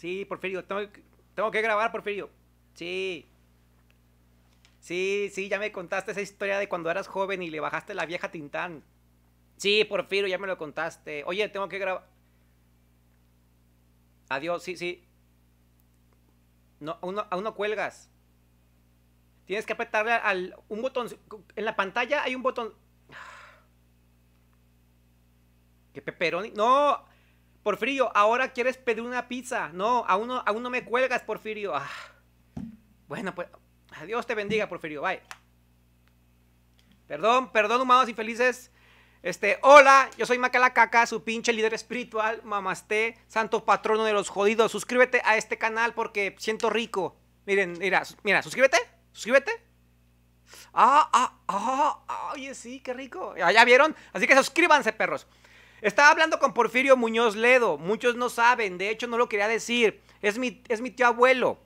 Sí, Porfirio, tengo, que grabar, Porfirio. Sí. Sí, sí, ya me contaste esa historia de cuando eras joven y le bajaste la vieja Tintán. Sí, Porfirio, ya me lo contaste. Oye, tengo que grabar. Adiós, sí, sí. No, aún no, aún cuelgas. Tienes que apretarle al un botón. En la pantalla hay un botón. Ah. ¿Qué peperoni. No. Porfirio, ahora quieres pedir una pizza. No, aún no, aún no me cuelgas, Porfirio. Ah. Bueno, pues, adiós, te bendiga, Porfirio. Bye. Perdón, perdón, humanos infelices. Este, hola, yo soy Macala Caca, su pinche líder espiritual, mamasté, santo patrono de los jodidos. Suscríbete a este canal porque siento rico. Miren, mira, mira, suscríbete, suscríbete. Ah, ah, ah, oye, sí, qué rico. ya vieron, así que suscríbanse, perros. Estaba hablando con Porfirio Muñoz Ledo, muchos no saben, de hecho no lo quería decir, es mi, es mi tío abuelo.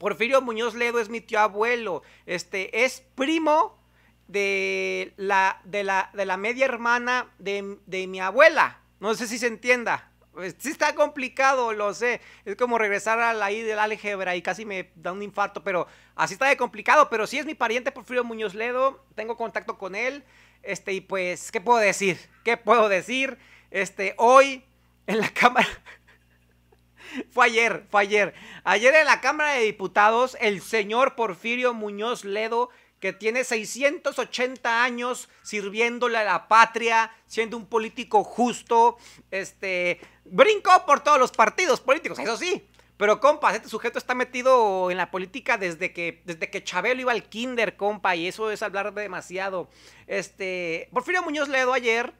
Porfirio Muñoz Ledo es mi tío abuelo, este, es primo de la, de la, de la media hermana de, de mi abuela, no sé si se entienda. Pues, sí está complicado, lo sé. Es como regresar a la I del álgebra y casi me da un infarto, pero así está de complicado. Pero sí es mi pariente Porfirio Muñoz Ledo, tengo contacto con él. Este, y pues, ¿qué puedo decir? ¿Qué puedo decir? Este, hoy en la Cámara. fue ayer, fue ayer. Ayer en la Cámara de Diputados, el señor Porfirio Muñoz Ledo, que tiene 680 años sirviéndole a la patria, siendo un político justo, este, brincó por todos los partidos políticos, eso sí, pero compas, este sujeto está metido en la política desde que, desde que Chabelo iba al kinder, compa, y eso es hablar demasiado. Este, Porfirio Muñoz Ledo ayer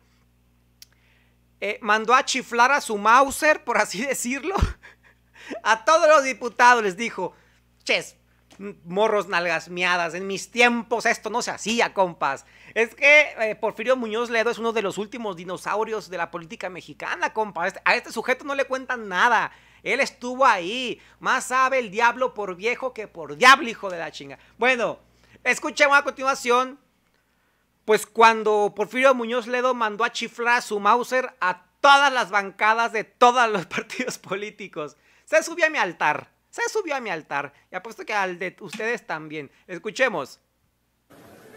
eh, mandó a chiflar a su Mauser, por así decirlo, a todos los diputados, les dijo, ches, morros nalgasmeadas. En mis tiempos esto no se hacía, compas. Es que eh, Porfirio Muñoz Ledo es uno de los últimos dinosaurios de la política mexicana, compas. Este, a este sujeto no le cuentan nada. Él estuvo ahí. Más sabe el diablo por viejo que por diablo, hijo de la chinga. Bueno, escuchemos a continuación. Pues cuando Porfirio Muñoz Ledo mandó a chiflar a su Mauser a todas las bancadas de todos los partidos políticos. Se subió a mi altar se subió a mi altar y apuesto que al de ustedes también. Escuchemos.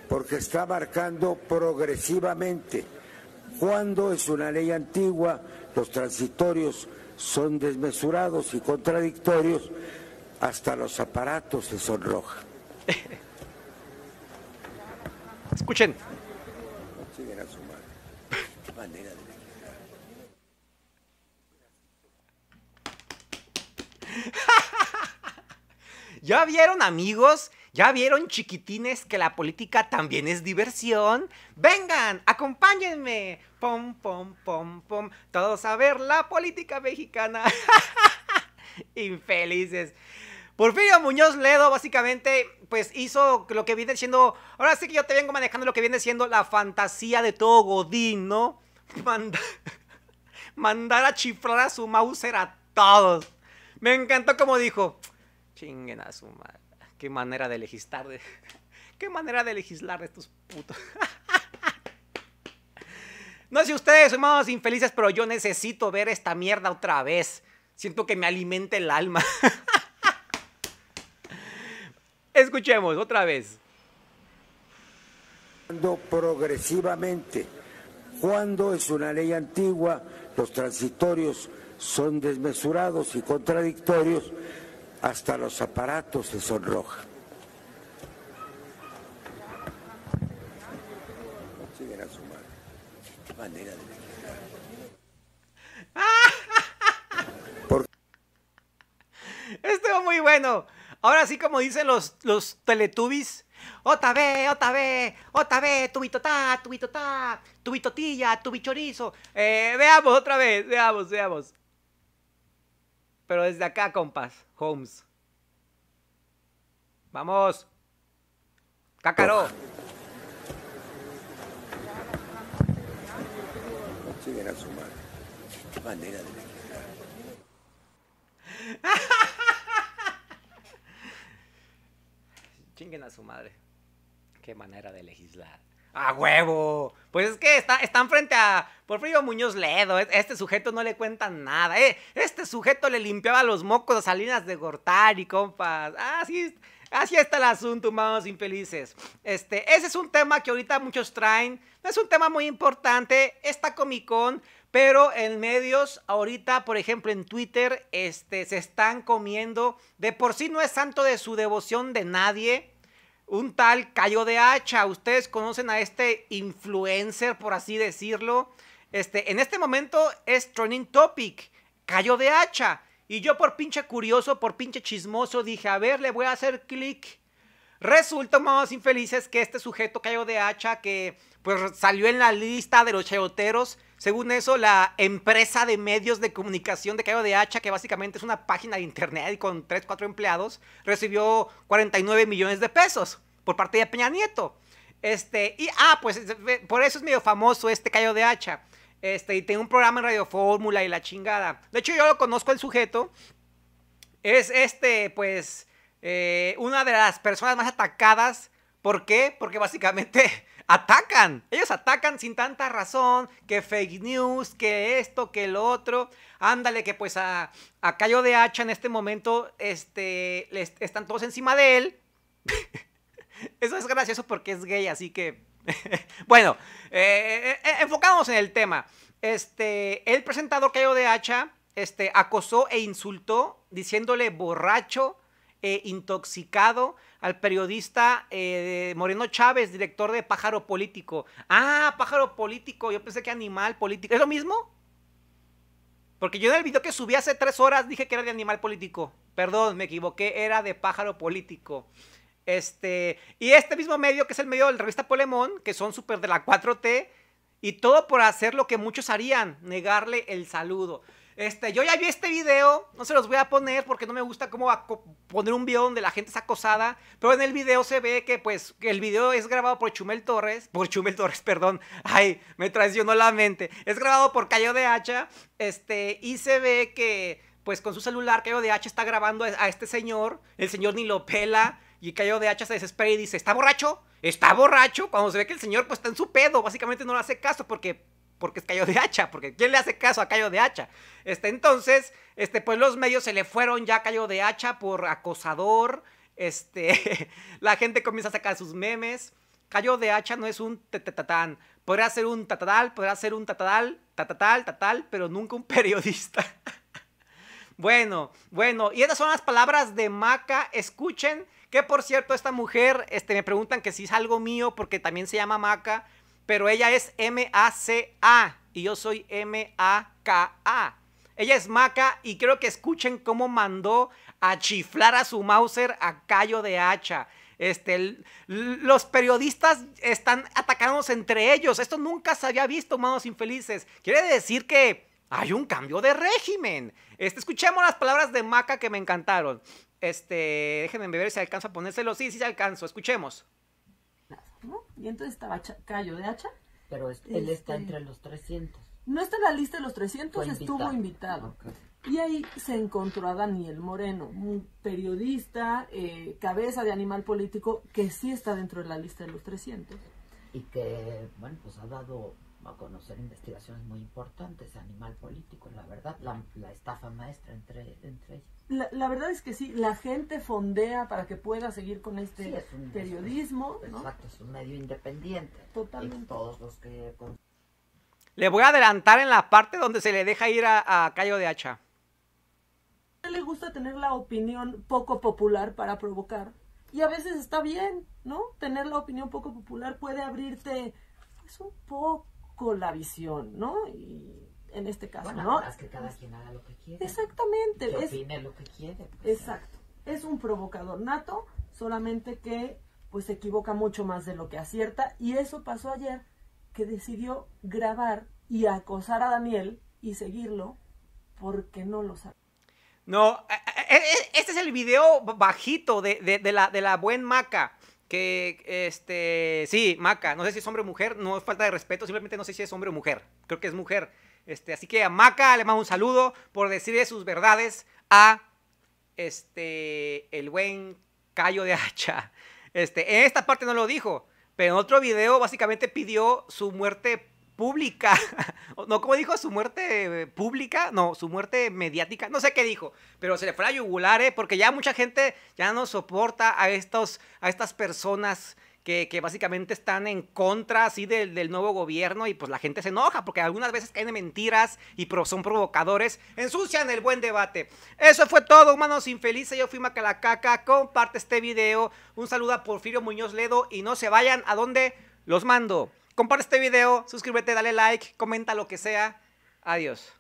Porque está marcando progresivamente. Cuando es una ley antigua, los transitorios son desmesurados y contradictorios, hasta los aparatos se sonrojan. Escuchen. Siguen a su madre. de ¿Ya vieron amigos? ¿Ya vieron chiquitines que la política también es diversión? Vengan, acompáñenme. Pom, pom, pom, pom. Todos a ver la política mexicana. Infelices. Porfirio Muñoz Ledo básicamente pues hizo lo que viene siendo, ahora sí que yo te vengo manejando lo que viene siendo la fantasía de todo Godín, ¿no? mandar a chifrar a su Mauser a todos. Me encantó como dijo, Chinguen a su madre. Qué manera de legislar. De... Qué manera de legislar de estos putos. No sé ustedes, hermanos infelices, pero yo necesito ver esta mierda otra vez. Siento que me alimenta el alma. Escuchemos otra vez. cuando Progresivamente, cuando es una ley antigua, los transitorios son desmesurados y contradictorios, hasta los aparatos se sonrojan. manera Estuvo muy bueno. Ahora sí, como dicen los, los teletubbies. Otra vez, otra vez, otra vez, tubitotá, tubitotá, tubitotilla, tubichorizo. Eh, veamos otra vez, veamos, veamos. Pero desde acá, compas. Holmes. Vamos. Cácaro. Chinguen a su madre. manera de legislar. Chinguen a su madre. Qué manera de legislar. A huevo. Pues es que está, están frente a Porfirio Muñoz Ledo. E, este sujeto no le cuentan nada. E, este sujeto le limpiaba los mocos a Salinas de Gortari, compas. Así, ah, así está el asunto, humanos infelices. Este, ese es un tema que ahorita muchos traen. Es un tema muy importante. Está Comic Pero en medios, ahorita, por ejemplo, en Twitter, este, se están comiendo. De por sí no es santo de su devoción de nadie un tal Cayo de Hacha. Ustedes conocen a este influencer, por así decirlo. Este, en este momento es Trending Topic, Cayo de Hacha. Y yo por pinche curioso, por pinche chismoso, dije, a ver, le voy a hacer clic. Resulta, más infelices, que este sujeto Cayo de Hacha, que pues salió en la lista de los chayoteros, según eso, la empresa de medios de comunicación de Cayo de Hacha, que básicamente es una página de internet con 3, 4 empleados, recibió 49 millones de pesos por parte de Peña Nieto. Este, y ah, pues por eso es medio famoso este Cayo de Hacha. Este, y tiene un programa en Radio Fórmula y la chingada. De hecho, yo lo conozco el sujeto. Es este, pues, eh, una de las personas más atacadas. ¿Por qué? Porque básicamente atacan. Ellos atacan sin tanta razón, que fake news, que esto, que lo otro. Ándale, que pues a, a Cayo de Hacha en este momento este, les, están todos encima de él. Eso es gracioso porque es gay, así que... bueno, eh, eh, eh, enfocamos en el tema. Este, el presentador Cayo de Hacha este, acosó e insultó diciéndole borracho eh, intoxicado al periodista eh, Moreno Chávez, director de Pájaro Político. Ah, Pájaro Político, yo pensé que animal político. ¿Es lo mismo? Porque yo en el video que subí hace tres horas dije que era de animal político. Perdón, me equivoqué, era de pájaro político. Este, y este mismo medio, que es el medio de la revista Polemón, que son súper de la 4T, y todo por hacer lo que muchos harían, negarle el saludo. Este, yo ya vi este video, no se los voy a poner porque no me gusta cómo poner un video donde la gente es acosada, pero en el video se ve que pues el video es grabado por Chumel Torres, por Chumel Torres, perdón, ay, me traicionó la mente, es grabado por Cayo de Hacha, este, y se ve que pues con su celular Cayo de Hacha está grabando a este señor, el señor ni lo pela, y Cayo de Hacha se desespera y dice, ¿está borracho? ¿Está borracho? Cuando se ve que el señor pues está en su pedo, básicamente no le hace caso porque porque es Cayo de Hacha, porque ¿quién le hace caso a Cayo de Hacha? Este, entonces, este, pues los medios se le fueron ya a Cayo de Hacha por acosador, este, la gente comienza a sacar sus memes. Cayo de Hacha no es un tatatán, podría ser un tatadal, podría ser un tatadal, tatatal, tatal, pero nunca un periodista. bueno, bueno, y estas son las palabras de Maca, escuchen, que por cierto, esta mujer, este, me preguntan que si es algo mío, porque también se llama Maca, pero ella es M-A-C-A y yo soy M-A-K-A. Ella es Maca y creo que escuchen cómo mandó a chiflar a su Mauser a callo de hacha. Este, los periodistas están atacados entre ellos. Esto nunca se había visto, manos infelices. Quiere decir que hay un cambio de régimen. Este, escuchemos las palabras de Maca que me encantaron. Este, déjenme ver si alcanzo a ponérselo. Sí, sí, alcanzo. Escuchemos. Y entonces estaba Cayo de Hacha. Pero él está este, entre los 300. No está en la lista de los 300, estuvo invitado. Y ahí se encontró a Daniel Moreno, un periodista, eh, cabeza de animal político, que sí está dentro de la lista de los 300. Y que, bueno, pues ha dado conocer investigaciones muy importantes, Animal Político, la verdad, la, estafa maestra entre, entre ellos. La, la, verdad es que sí, la gente fondea para que pueda seguir con este periodismo. Es un, Exacto, es un medio independiente. Totalmente. todos los que... Le voy a adelantar en la parte donde se le deja ir a, a Cayo de Hacha. A le gusta tener la opinión poco popular para provocar. Y a veces está bien, ¿no? Tener la opinión poco popular puede abrirte es pues, un poco la visión, ¿no? Y en este caso, ¿no? cada quien lo que quiere. Exactamente. lo que quiere. Pues, exacto. Es un provocador nato, solamente que pues se equivoca mucho más de lo que acierta y eso pasó ayer que decidió grabar y acosar a Daniel y seguirlo porque no lo sabe. No, e, e, e, este es el video bajito de, la, de la buen maca. Que, este, sí, Maca, no sé si es hombre o mujer, no es falta de respeto, simplemente no sé si es hombre o mujer, creo que es mujer. Este, así que a Maca le mando un saludo por decirle sus verdades a este, el buen Callo de Hacha. Este, en esta parte no lo dijo, pero en otro video básicamente pidió su muerte pública no, como dijo, su muerte eh, pública, no, su muerte mediática, no sé qué dijo, pero se le fue a yugular, ¿eh? Porque ya mucha gente ya no soporta a, estos, a estas personas. Que, básicamente están en contra así del, nuevo gobierno y pues la gente se enoja porque algunas veces caen mentiras y son provocadores, ensucian el buen debate. Eso fue todo, humanos infelices, yo fui Macalacaca, comparte este video, un saludo a Porfirio Muñoz Ledo y no se vayan a donde los mando. Comparte este video, suscríbete, dale like, comenta lo que sea. Adiós.